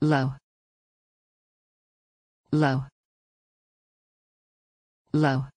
low low low